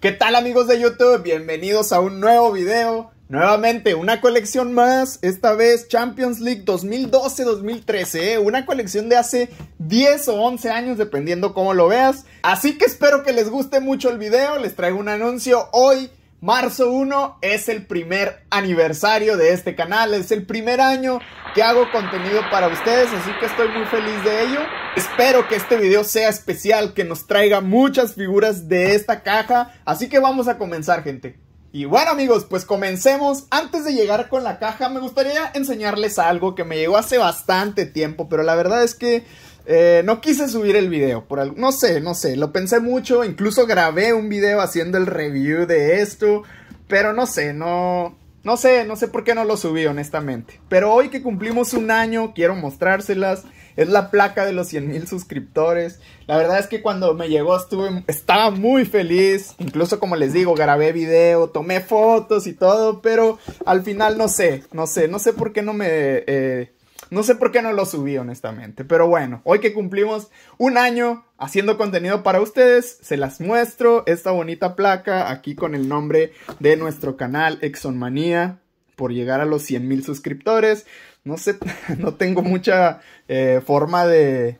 ¿Qué tal amigos de YouTube? Bienvenidos a un nuevo video. Nuevamente, una colección más, esta vez Champions League 2012-2013, ¿eh? una colección de hace 10 o 11 años, dependiendo cómo lo veas. Así que espero que les guste mucho el video, les traigo un anuncio hoy Marzo 1 es el primer aniversario de este canal, es el primer año que hago contenido para ustedes, así que estoy muy feliz de ello. Espero que este video sea especial, que nos traiga muchas figuras de esta caja, así que vamos a comenzar gente. Y bueno amigos, pues comencemos. Antes de llegar con la caja, me gustaría enseñarles algo que me llegó hace bastante tiempo, pero la verdad es que eh, no quise subir el video, por no sé, no sé, lo pensé mucho, incluso grabé un video haciendo el review de esto, pero no sé, no, no sé, no sé por qué no lo subí honestamente. Pero hoy que cumplimos un año, quiero mostrárselas, es la placa de los 100 mil suscriptores. La verdad es que cuando me llegó estuve, estaba muy feliz, incluso como les digo, grabé video, tomé fotos y todo, pero al final no sé, no sé, no sé por qué no me... Eh, no sé por qué no lo subí, honestamente. Pero bueno, hoy que cumplimos un año haciendo contenido para ustedes, se las muestro esta bonita placa aquí con el nombre de nuestro canal Exonmanía por llegar a los 100 mil suscriptores. No sé, no tengo mucha eh, forma de,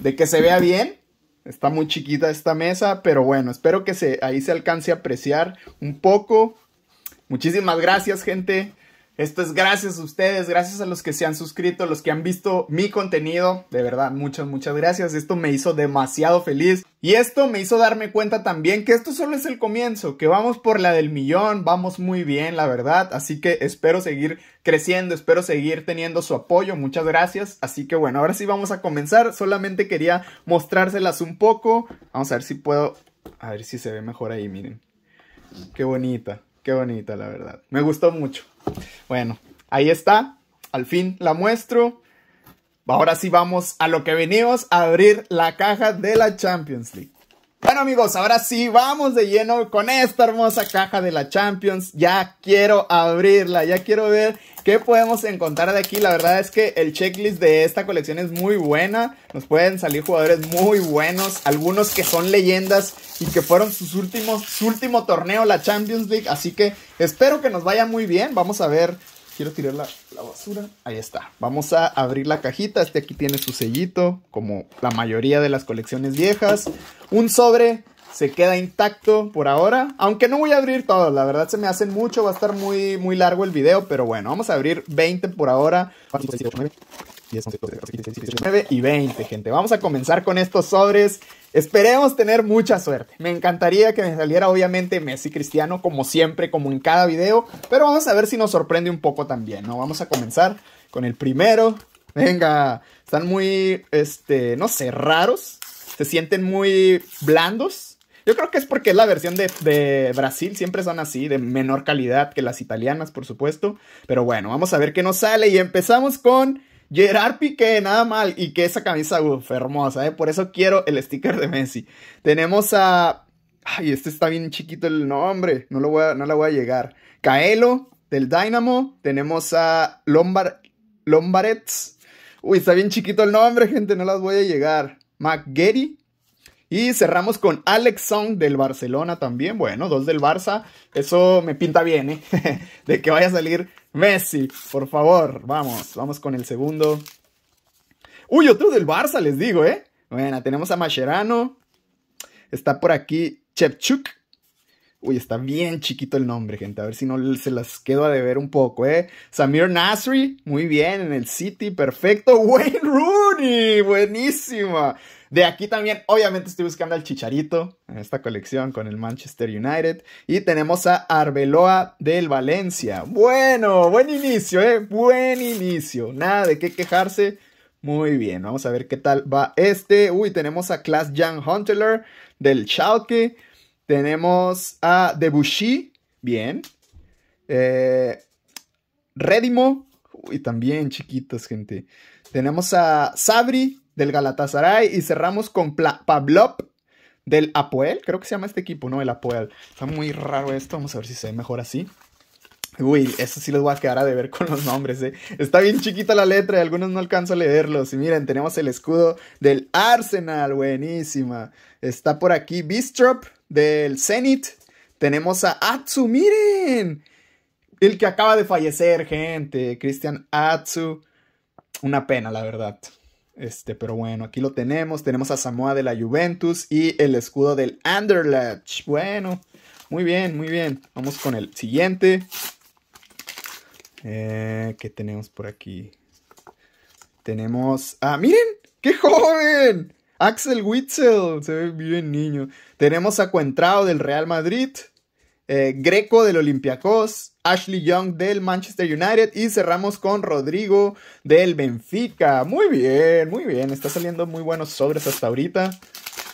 de que se vea bien, Está muy chiquita esta mesa, pero bueno, espero que se, ahí se alcance a apreciar un poco. Muchísimas gracias, gente. Esto es gracias a ustedes, gracias a los que se han suscrito, los que han visto mi contenido. De verdad, muchas, muchas gracias. Esto me hizo demasiado feliz. Y esto me hizo darme cuenta también que esto solo es el comienzo, que vamos por la del millón, vamos muy bien, la verdad. Así que espero seguir creciendo, espero seguir teniendo su apoyo. Muchas gracias. Así que bueno, ahora sí vamos a comenzar. Solamente quería mostrárselas un poco. Vamos a ver si puedo... A ver si se ve mejor ahí, miren. Qué bonita, qué bonita, la verdad. Me gustó mucho. Bueno, ahí está. Al fin la muestro. Ahora sí vamos a lo que venimos a abrir la caja de la Champions League. Bueno amigos, ahora sí, vamos de lleno con esta hermosa caja de la Champions. Ya quiero abrirla, ya quiero ver qué podemos encontrar de aquí. La verdad es que el checklist de esta colección es muy buena. Nos pueden salir jugadores muy buenos, algunos que son leyendas y que fueron sus últimos, su último torneo, la Champions League. Así que espero que nos vaya muy bien. Vamos a ver Quiero tirar la, basura. Ahí está. Vamos a abrir la cajita. Este aquí tiene su sellito, como la mayoría de las colecciones viejas. Un sobre se queda intacto por ahora. Aunque no voy a abrir todos, la verdad se me hacen mucho. Va a estar muy, muy largo el video, pero bueno, vamos a abrir 20 por ahora. 9 y 20, gente. Vamos a comenzar con estos sobres. Esperemos tener mucha suerte. Me encantaría que me saliera obviamente Messi Cristiano como siempre, como en cada video, pero vamos a ver si nos sorprende un poco también, ¿no? Vamos a comenzar con el primero. Venga, están muy, este, no sé, raros. Se sienten muy blandos. Yo creo que es porque es la versión de, de Brasil, siempre son así, de menor calidad que las italianas, por supuesto. Pero bueno, vamos a ver qué nos sale y empezamos con Gerard Piqué, nada mal. Y que esa camisa, uff, hermosa, ¿eh? Por eso quiero el sticker de Messi. Tenemos a... Ay, este está bien chiquito el nombre. No, lo voy a, no la voy a llegar. Caelo, del Dynamo. Tenemos a Lombard... Lombarets. Uy, está bien chiquito el nombre, gente. No las voy a llegar. McGetty. Y cerramos con Alex Song del Barcelona también. Bueno, dos del Barça. Eso me pinta bien, ¿eh? De que vaya a salir Messi, por favor. Vamos, vamos con el segundo. Uy, otro del Barça, les digo, ¿eh? Bueno, tenemos a Mascherano. Está por aquí Chepchuk. Uy, está bien chiquito el nombre, gente. A ver si no se las quedo a deber un poco, ¿eh? Samir Nasri, muy bien, en el City, perfecto. Wayne Rooney, buenísima. De aquí también, obviamente, estoy buscando al Chicharito en esta colección con el Manchester United. Y tenemos a Arbeloa del Valencia. Bueno, buen inicio, ¿eh? Buen inicio. Nada de qué quejarse. Muy bien, vamos a ver qué tal va este. Uy, tenemos a Klaas Jan Hunteler del Schalke. Tenemos a Debussy. Bien. Eh, Redimo. Uy, también chiquitos, gente. Tenemos a Sabri del Galatasaray y cerramos con Pavlov del Apoel, creo que se llama este equipo, ¿no? El Apoel. Está muy raro esto, vamos a ver si se ve mejor así. Uy, eso sí los voy a quedar a deber con los nombres, ¿eh? Está bien chiquita la letra y algunos no alcanzo a leerlos. Y miren, tenemos el escudo del Arsenal, buenísima. Está por aquí Bistrop del Zenit. Tenemos a Atsu, miren. El que acaba de fallecer, gente. Christian Atsu. Una pena, la verdad. Este, pero bueno, aquí lo tenemos. Tenemos a Samoa de la Juventus y el escudo del Anderlecht. Bueno, muy bien, muy bien. Vamos con el siguiente. Eh, ¿Qué tenemos por aquí? Tenemos... ¡Ah, miren! ¡Qué joven! Axel Witzel, se ve bien niño. Tenemos a Cuentrao del Real Madrid. Eh, Greco del Olympiacos, Ashley Young del Manchester United y cerramos con Rodrigo del Benfica. Muy bien, muy bien, está saliendo muy buenos sobres hasta ahorita.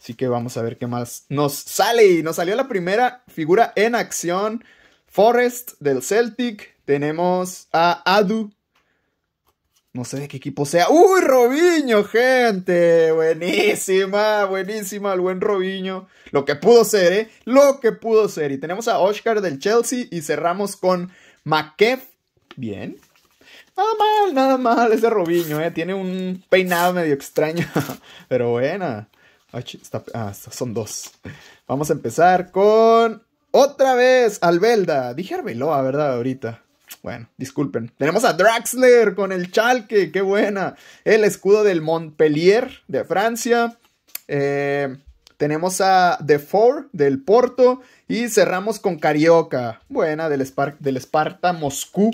Así que vamos a ver qué más nos sale. Y nos salió la primera figura en acción. Forrest del Celtic. Tenemos a Adu no sé de qué equipo sea. ¡Uy, Robinho, gente! Buenísima, buenísima, el buen Robinho. Lo que pudo ser, ¿eh? Lo que pudo ser. Y tenemos a Oscar del Chelsea y cerramos con maquef Bien. Nada mal, nada mal ese Robinho, ¿eh? Tiene un peinado medio extraño, pero buena. Ah, son dos. Vamos a empezar con... Otra vez, Albelda. Dije Arbeloa, ¿verdad? Ahorita. Bueno, disculpen. Tenemos a Draxler con el Chalque, qué buena. El escudo del Montpellier de Francia. Eh, tenemos a de Four del Porto. Y cerramos con Carioca. Buena, del, Esparta Moscú.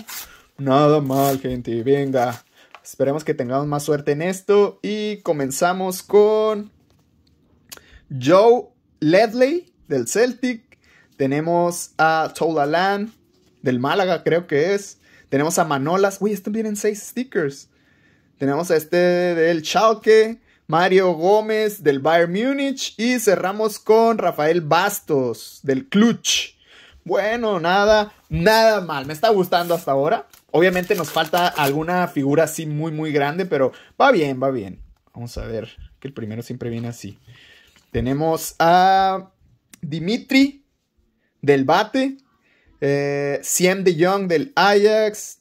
Nada mal, gente. Venga. Esperemos que tengamos más suerte en esto. Y comenzamos con Joe Ledley del Celtic. Tenemos a Tola del Málaga, creo que es. Tenemos a Manolas. Uy, estos vienen seis stickers. Tenemos a este del Chalke, Mario Gómez del Bayern Múnich y cerramos con Rafael Bastos del Clutch. Bueno, nada, nada mal. Me está gustando hasta ahora. Obviamente nos falta alguna figura así muy, muy grande, pero va bien, va bien. Vamos a ver, que el primero siempre viene así. Tenemos a Dimitri del Bate, eh, Siem de Jong del Ajax.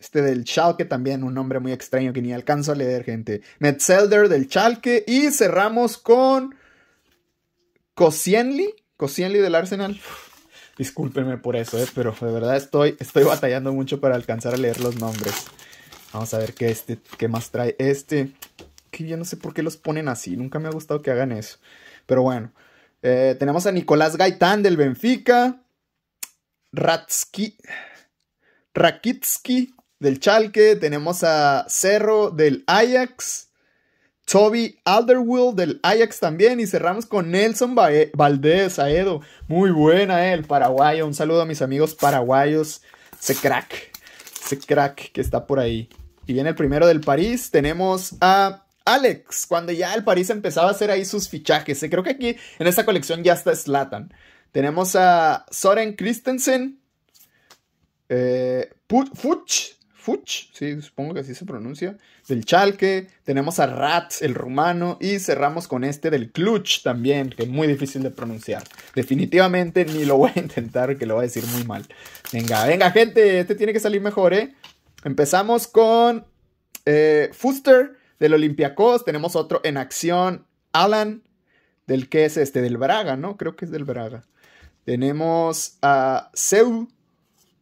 Este del Schalke también, un nombre muy extraño que ni alcanzo a leer, gente. Metzelder del Chalque. Y cerramos con Kosienli. Kosienli del Arsenal. Discúlpenme por eso, eh, pero de verdad estoy, estoy batallando mucho para alcanzar a leer los nombres. Vamos a ver qué, este, más trae este. Que yo no sé por qué los ponen así. Nunca me ha gustado que hagan eso. Pero bueno. Eh, tenemos a Nicolás Gaitán del Benfica. Ratsky, Rakitsky del Chalque, tenemos a Cerro del Ajax, Toby Alderwill del Ajax también y cerramos con Nelson Valdez Valdés Aedo. Muy buena eh, el paraguayo. Un saludo a mis amigos paraguayos. Se crack, se crack que está por ahí. Y viene el primero del París. Tenemos a Alex, cuando ya el París empezaba a hacer ahí sus fichajes. Creo que aquí en esta colección ya está Slatan. Tenemos a Soren Christensen, Fuch, eh, Fuch, sí, supongo que así se pronuncia, del Chalke. Tenemos a Ratz, el rumano. Y cerramos con este del Clutch también, que es muy difícil de pronunciar. Definitivamente ni lo voy a intentar, que lo voy a decir muy mal. Venga, venga, gente, este tiene que salir mejor, ¿eh? Empezamos con eh, Fuster del Olympiacos. Tenemos otro en acción, Alan, del que es este, del Braga, ¿no? Creo que es del Braga. Tenemos a Seu.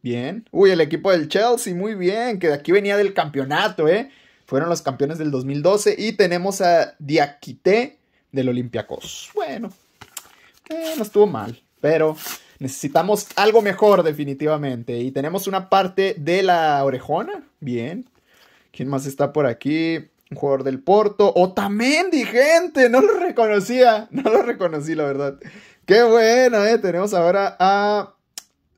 Bien. Uy, el equipo del Chelsea, muy bien. Que de aquí venía del campeonato, ¿eh? Fueron los campeones del 2012. Y tenemos a Diakité del Olympiacos. Bueno, eh, no estuvo mal. Pero necesitamos algo mejor, definitivamente. Y tenemos una parte de la orejona. Bien. ¿Quién más está por aquí? Un jugador del Porto. Otamendi, gente. No lo reconocía. No lo reconocí, la verdad. Qué bueno, ¿eh? Tenemos ahora a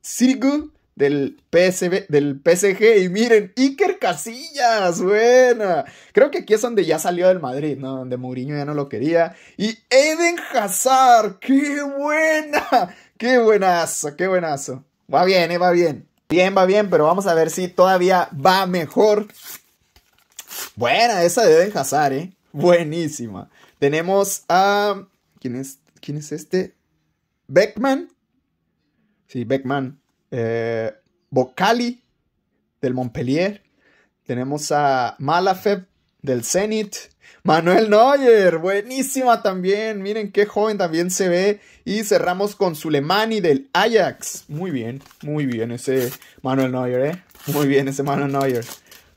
Sigu del, PSV, del PSG. Y miren, Iker Casillas, buena. Creo que aquí es donde ya salió del Madrid, ¿no? Donde Mourinho ya no lo quería. Y Eden Hazard, qué buena. Qué buenazo, qué buenazo. Va bien, ¿eh? Va bien. Bien, va bien, pero vamos a ver si todavía va mejor. Buena esa de Eden Hazard, ¿eh? Buenísima. Tenemos a... ¿Quién es? ¿Quién es este? Beckman, sí, Beckman, eh, del Montpellier, tenemos a Malafeb del Zenit, Manuel Neuer, buenísima también, miren qué joven también se ve, y cerramos con Sulemani del Ajax, muy bien, muy bien ese Manuel Neuer, ¿eh? muy bien ese Manuel Neuer.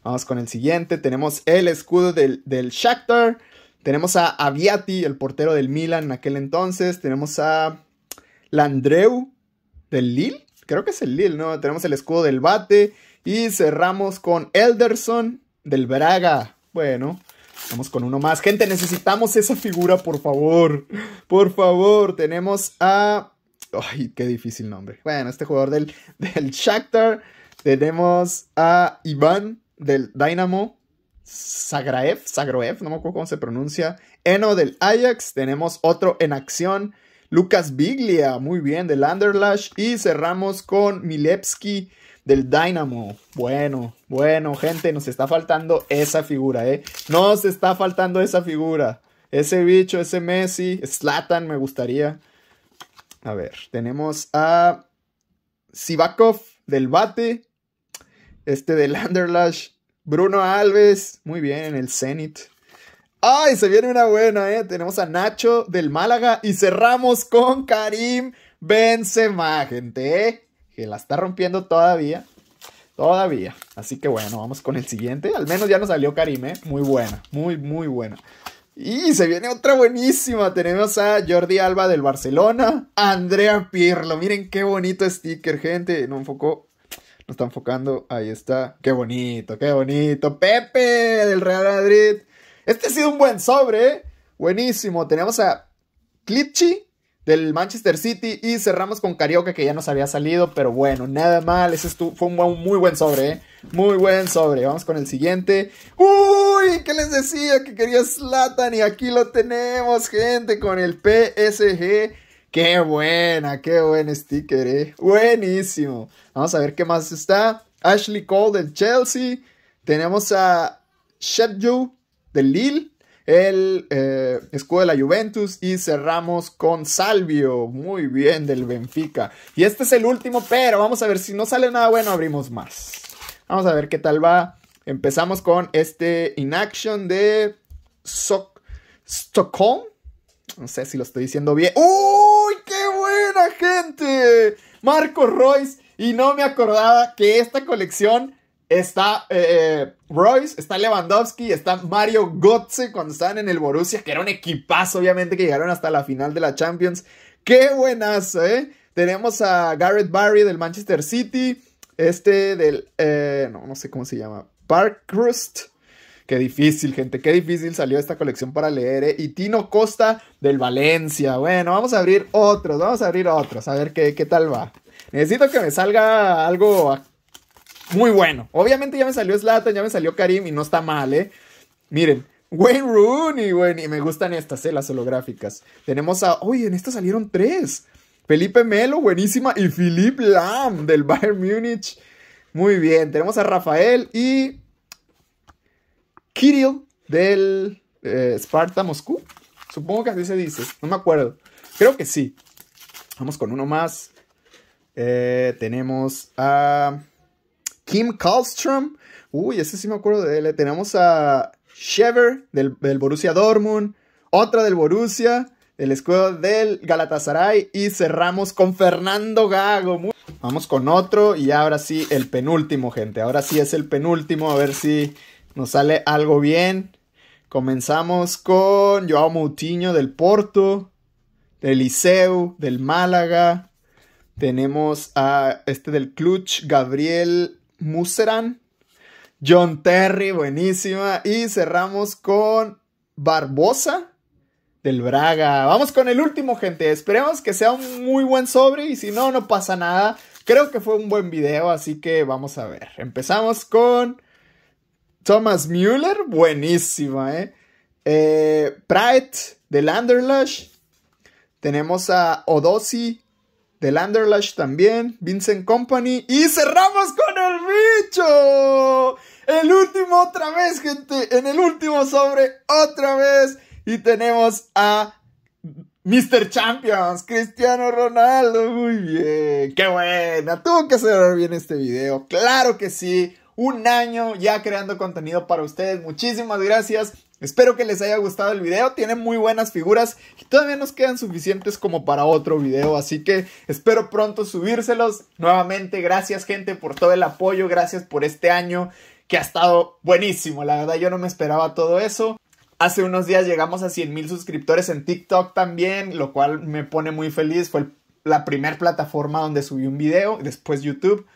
Vamos con el siguiente. Tenemos el escudo del, del Shakhtar. Tenemos a Aviati, el portero del Milan en aquel entonces. Tenemos a Landreu del Lille. Creo que es el Lille, ¿no? Tenemos el escudo del bate. Y cerramos con Elderson del Braga. Bueno, vamos con uno más. Gente, necesitamos esa figura, por favor. Por favor, tenemos a... Ay, qué difícil nombre. Bueno, este jugador del, del Shakhtar. Tenemos a Iván del Dynamo. Zagraev, Zagroev, no me acuerdo cómo se pronuncia. Eno del Ajax. Tenemos otro en acción Lucas Biglia, muy bien, del Underlash. Y cerramos con Milevski del Dynamo. Bueno, bueno, gente, nos está faltando esa figura, ¿eh? Nos está faltando esa figura. Ese bicho, ese Messi, Slatan me gustaría. A ver, tenemos a Sivakov del Bate, este del Underlash, Bruno Alves, muy bien, el Zenit. Ay, se viene una buena, ¿eh? Tenemos a Nacho del Málaga y cerramos con Karim Benzema, gente, eh, Que la está rompiendo todavía. Todavía. Así que bueno, vamos con el siguiente. Al menos ya nos salió Karim, ¿eh? Muy buena, muy, muy buena. Y se viene otra buenísima. Tenemos a Jordi Alba del Barcelona. Andrea Pirlo. Miren qué bonito sticker, gente. No enfocó. No está enfocando. Ahí está. Qué bonito, qué bonito. Pepe del Real Madrid. Este ha sido un buen sobre, ¿eh? Buenísimo. Tenemos a Klitschi del Manchester City y cerramos con Carioca que ya nos había salido, pero bueno, nada mal, ese fue un muy buen sobre, ¿eh? muy buen sobre, vamos con el siguiente, uy, ¿qué les decía que quería Slatan y aquí lo tenemos gente con el PSG, qué buena, qué buen sticker, ¿eh? buenísimo, vamos a ver qué más está, Ashley Cole del Chelsea, tenemos a Shepju del Lille, el eh, escudo de la Juventus y cerramos con Salvio, muy bien, del Benfica. Y este es el último, pero vamos a ver si no sale nada bueno, abrimos más. Vamos a ver qué tal va. Empezamos con este Inaction de Stockholm. No sé si lo estoy diciendo bien. ¡Uy, qué buena gente! Marco Royce. Y no me acordaba que esta colección Está eh, eh, Royce, está Lewandowski, está Mario Götze cuando estaban en el Borussia, que era un equipazo, obviamente, que llegaron hasta la final de la Champions. ¡Qué buenazo, eh! Tenemos a Garrett Barry del Manchester City, este del. Eh, no, sé cómo se llama. Parkhurst. Qué difícil, gente, qué difícil salió esta colección para leer. ¿eh? Y Tino Costa del Valencia. Bueno, vamos a abrir otros, vamos a abrir otros, a ver qué, qué tal va. Necesito que me salga algo muy bueno. Obviamente ya me salió Slatan, ya me salió Karim y no está mal, ¿eh? Miren, Wayne Rooney, güey. y me gustan estas, ¿eh? Las holográficas. Tenemos a, uy en esta salieron tres. Felipe Melo, buenísima, y Philippe Lam del Bayern Múnich. Muy bien, tenemos a Rafael y Kirill del eh, Sparta Moscú. Supongo que así se dice, no me acuerdo. Creo que sí. Vamos con uno más. Eh, tenemos a... Kim Kalstrom. Uy, ese sí me acuerdo de él. Eh, tenemos a Shever del, Borussia Dortmund. Otra del Borussia. El escudo del Galatasaray. Y cerramos con Fernando Gago. Vamos con otro. Y ahora sí, el penúltimo, gente. Ahora sí es el penúltimo. A ver si nos sale algo bien. Comenzamos con Joao Moutinho del Porto, del Liceu, del Málaga. Tenemos a este del Clutch, Gabriel Museran, John Terry, buenísima. Y cerramos con Barbosa del Braga. Vamos con el último, gente. Esperemos que sea un muy buen sobre y si no, no pasa nada. Creo que fue un buen video, así que vamos a ver. Empezamos con Thomas Müller, buenísima, ¿eh? eh del Tenemos a Odosi del Underlash también, Vincent Company. Y cerramos con el bicho. El último otra vez, gente. En el último sobre otra vez. Y tenemos a Mr. Champions, Cristiano Ronaldo. Muy bien. Qué buena. Tuvo que cerrar bien este video. Claro que sí un año ya creando contenido para ustedes. Muchísimas gracias. Espero que les haya gustado el video, tiene muy buenas figuras y todavía nos quedan suficientes como para otro video, así que espero pronto subírselos. Nuevamente, gracias gente por todo el apoyo, gracias por este año que ha estado buenísimo, la verdad yo no me esperaba todo eso. Hace unos días llegamos a 100 mil suscriptores en TikTok también, lo cual me pone muy feliz, fue la primera plataforma donde subí un video, después YouTube.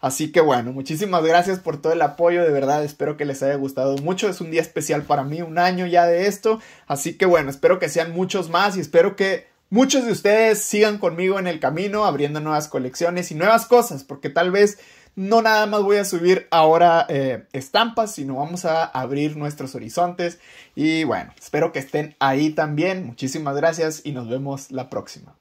Así que bueno, muchísimas gracias por todo el apoyo, de verdad espero que les haya gustado mucho, es un día especial para mí, un año ya de esto, así que bueno, espero que sean muchos más y espero que muchos de ustedes sigan conmigo en el camino, abriendo nuevas colecciones y nuevas cosas, porque tal vez no nada más voy a subir ahora eh, estampas, sino vamos a abrir nuestros horizontes y bueno, espero que estén ahí también, muchísimas gracias y nos vemos la próxima.